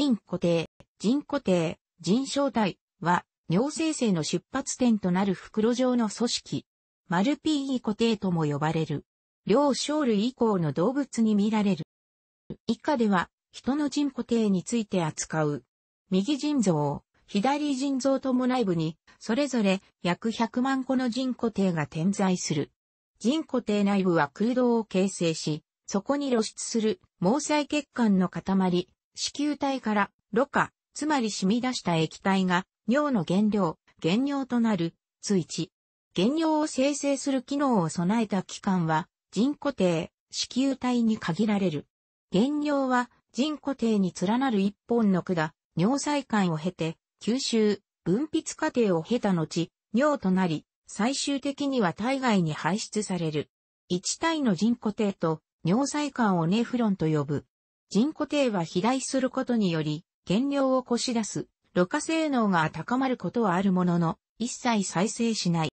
人固定、人固定、人小体は、尿生成の出発点となる袋状の組織。丸 P 固定とも呼ばれる。両生類以降の動物に見られる。以下では、人の人固定について扱う。右腎臓、左腎臓とも内部に、それぞれ約100万個の人固定が点在する。人固定内部は空洞を形成し、そこに露出する毛細血管の塊、子宮体からろ過、つまり染み出した液体が尿の原料、原尿となる、いち、原尿を生成する機能を備えた器官は、人固定、子宮体に限られる。原尿は、人固定に連なる一本の管、尿細管を経て、吸収、分泌過程を経た後、尿となり、最終的には体外に排出される。一体の人固定と尿細管をネフロンと呼ぶ。人固定は肥大することにより、減量をこし出す、露過性能が高まることはあるものの、一切再生しない。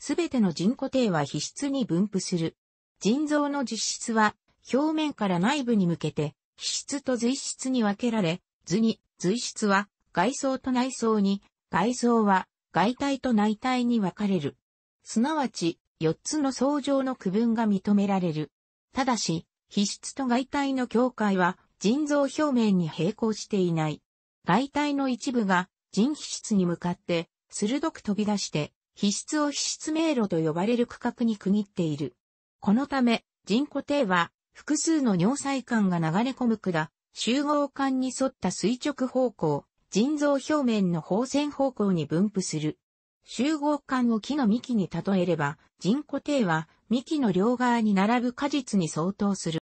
すべての人固定は皮質に分布する。腎臓の実質は、表面から内部に向けて、皮質と髄質に分けられ、図に、髄質は、外層と内層に、外層は、外体と内体に分かれる。すなわち、四つの層状の区分が認められる。ただし、皮質と外体の境界は腎臓表面に並行していない。外体の一部が腎皮質に向かって鋭く飛び出して、皮質を皮質迷路と呼ばれる区画に区切っている。このため、腎固定は複数の尿細管が流れ込む管、集合管に沿った垂直方向、腎臓表面の放線方向に分布する。集合管を木の幹に例えれば、腎固定は幹の両側に並ぶ果実に相当する。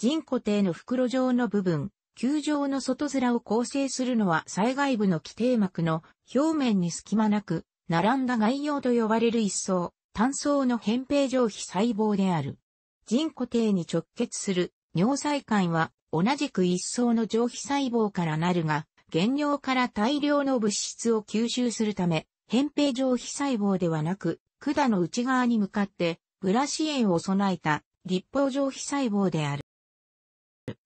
人固定の袋状の部分、球状の外面を構成するのは災害部の基底膜の表面に隙間なく、並んだ外葉と呼ばれる一層、単層の扁平上皮細胞である。人固定に直結する尿細管は同じく一層の上皮細胞からなるが、原尿から大量の物質を吸収するため、扁平上皮細胞ではなく、管の内側に向かってブラシ炎を備えた立方上皮細胞である。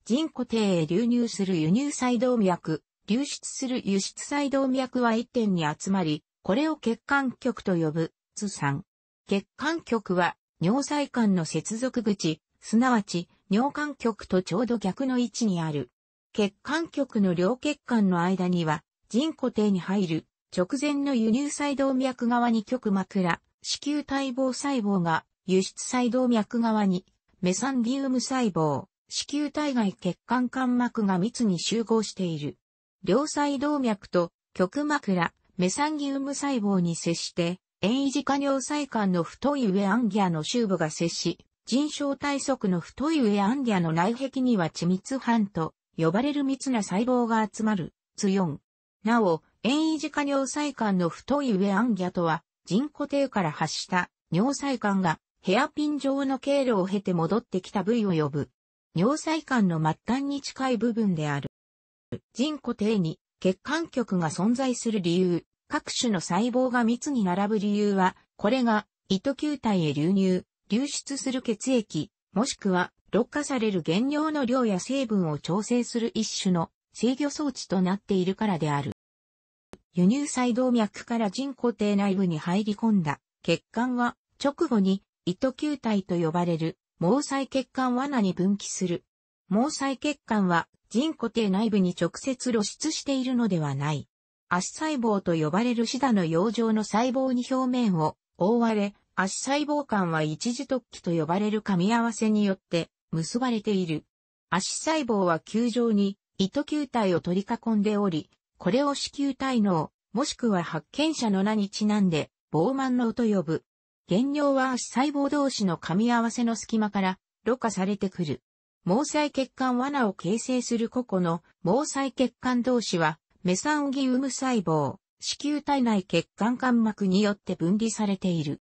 人固定へ流入する輸入細動脈、流出する輸出細動脈は一点に集まり、これを血管局と呼ぶ、通三。血管局は、尿細管の接続口、すなわち、尿管局とちょうど逆の位置にある。血管局の両血管の間には、人固定に入る、直前の輸入細動脈側に極枕、子宮体胞細胞が輸出細動脈側に、メサンディウム細胞、子宮体外血管間膜が密に集合している。両細動脈と極枕、メサンギウム細胞に接して、遠位磁化尿細管の太い上アンギアの周部が接し、腎小体側の太い上アンギアの内壁には緻密斑と呼ばれる密な細胞が集まる、ツ4。なお、遠位磁化尿細管の太い上アンギアとは、人固定から発した尿細管がヘアピン状の経路を経て戻ってきた部位を呼ぶ。尿細管の末端に近い部分である。人固定に血管局が存在する理由、各種の細胞が密に並ぶ理由は、これが糸球体へ流入、流出する血液、もしくは、ろ過される原料の量や成分を調整する一種の制御装置となっているからである。輸入細動脈から人固定内部に入り込んだ血管は直後に糸球体と呼ばれる毛細血管罠に分岐する。毛細血管は人固定内部に直接露出しているのではない。足細胞と呼ばれるシダの養生の細胞に表面を覆われ、足細胞間は一時突起と呼ばれる噛み合わせによって結ばれている。足細胞は球状に糸球体を取り囲んでおり、これを子球体脳、もしくは発見者の名にちなんで、膨慢脳と呼ぶ。原尿は足細胞同士の噛み合わせの隙間から、ろ過されてくる。毛細血管罠を形成する個々の毛細血管同士は、メサンギウム細胞、子宮体内血管間膜によって分離されている。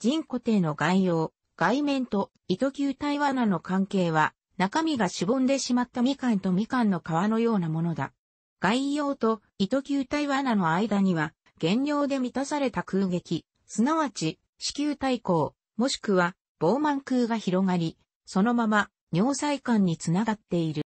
人固定の外葉、外面と糸球体罠の関係は、中身がしぼんでしまったみかんとみかんの皮のようなものだ。外葉と糸球体罠の間には、原尿で満たされた空撃、すなわち子宮体抗、もしくは、膨満空が広がり、そのまま、尿細管につながっている。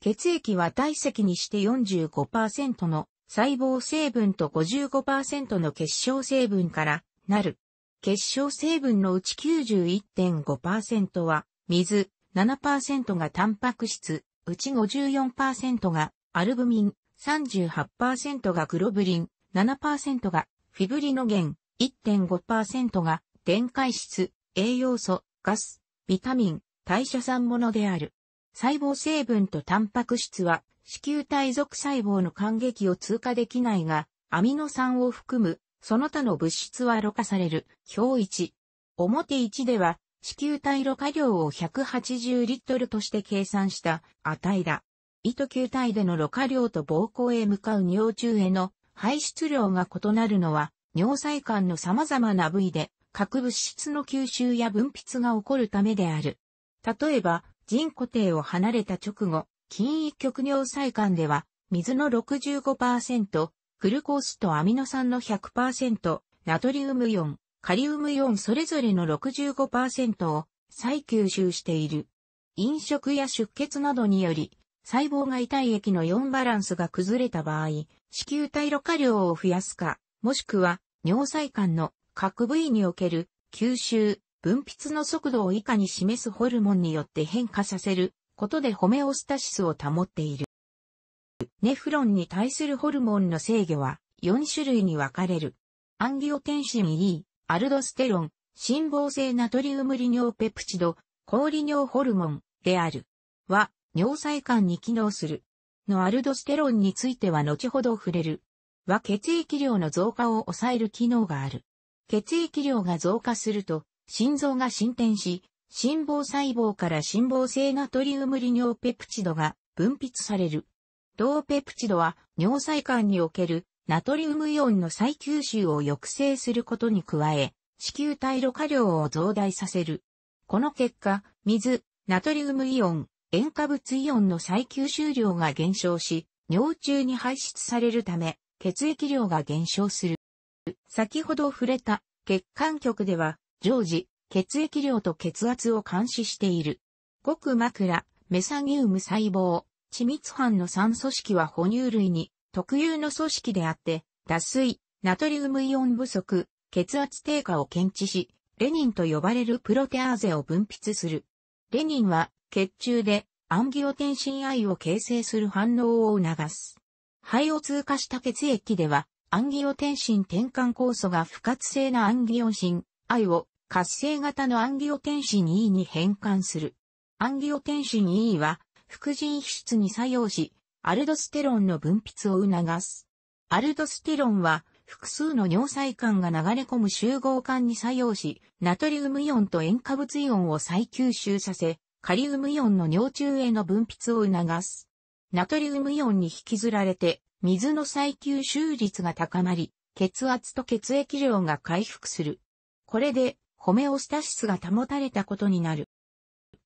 血液は体積にして45%の細胞成分と55%の結晶成分からなる。結晶成分のうち91.5%は水、7%がタンパク質、うち54%がアルブミン、38%がグロブリン、7%がフィブリノゲン、1.5%が電解質、栄養素、ガス、ビタミン、代謝産物である。細胞成分とタンパク質は、子宮体属細胞の感激を通過できないが、アミノ酸を含む、その他の物質はろ過される、表1。表1では、子宮体ろ過量を180リットルとして計算した値だ。糸球体でのろ過量と膀胱へ向かう尿中への排出量が異なるのは、尿細管の様々な部位で核物質の吸収や分泌が起こるためである。例えば、人固定を離れた直後、筋一極尿細管では、水の65%、グルコースとアミノ酸の100%、ナトリウムイオン、カリウムイオンそれぞれの65%を再吸収している。飲食や出血などにより、細胞が体液の4バランスが崩れた場合、子宮体ろ過量を増やすか、もしくは尿細管の各部位における吸収、分泌の速度を以下に示すホルモンによって変化させることでホメオスタシスを保っている。ネフロンに対するホルモンの制御は4種類に分かれる。アンギオテンシン E、アルドステロン、辛房性ナトリウム利尿ペプチド、氷利尿ホルモンである。は、尿細管に機能する。のアルドステロンについては後ほど触れる。は血液量の増加を抑える機能がある。血液量が増加すると、心臓が進展し、心房細胞から心房性ナトリウム利尿ペプチドが分泌される。同ペプチドは尿細管におけるナトリウムイオンの再吸収を抑制することに加え、子宮体ろ過量を増大させる。この結果、水、ナトリウムイオン、塩化物イオンの再吸収量が減少し、尿中に排出されるため、血液量が減少する。先ほど触れた血管局では常時血液量と血圧を監視している。ごく枕、メサニウム細胞、緻密斑の3組織は哺乳類に特有の組織であって、脱水、ナトリウムイオン不足、血圧低下を検知し、レニンと呼ばれるプロテアーゼを分泌する。レニンは血中でアンギオテンシン I を形成する反応を促す。肺を通過した血液では、アンギオテンシン転換酵素が不活性なアンギオシン I を活性型のアンギオテンシン E に変換する。アンギオテンシン E は、副腎皮質に作用し、アルドステロンの分泌を促す。アルドステロンは、複数の尿細管が流れ込む集合管に作用し、ナトリウムイオンと塩化物イオンを再吸収させ、カリウムイオンの尿中への分泌を促す。ナトリウムイオンに引きずられて、水の再吸収率が高まり、血圧と血液量が回復する。これで、ホメオスタシスが保たれたことになる。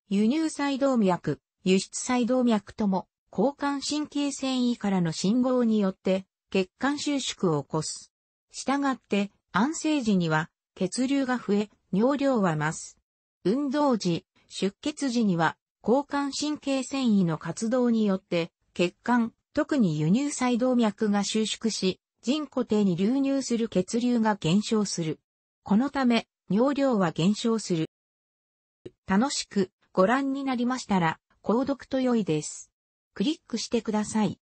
輸入細動脈、輸出細動脈とも、交感神経繊維からの信号によって、血管収縮を起こす。したがって、安静時には、血流が増え、尿量は増す。運動時、出血時には、交感神経繊維の活動によって、血管、特に輸入細動脈が収縮し、人固定に流入する血流が減少する。このため、尿量は減少する。楽しくご覧になりましたら、購読と良いです。クリックしてください。